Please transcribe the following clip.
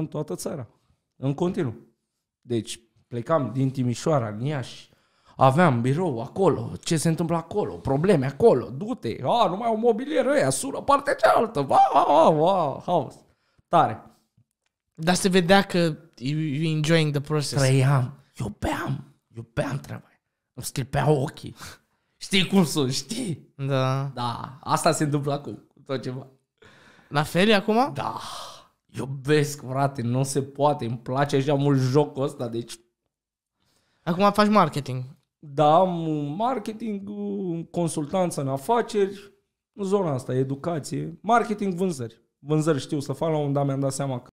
în toată țara, în continuu. Deci plecam din Timișoara, în Iași, aveam birou acolo, ce se întâmplă acolo, probleme acolo, du-te, a, nu mai au mobilier ăia, sură partea cealaltă, va, va, va, haos, tare. Dar se vedea că you, enjoying the process. Trăiam, iubeam, iubeam treaba îmi scripeau ochii. Știi cum sunt, știi? Da. Da, asta se întâmplă acum, tot ceva. La fel acum? Da. Iubesc, frate, nu se poate, îmi place așa mult jocul ăsta, deci... Acum faci marketing. Da, am marketing, consultanță în afaceri, zona asta, educație, marketing, vânzări. Vânzări știu să fac, la un dat mi-am dat seama că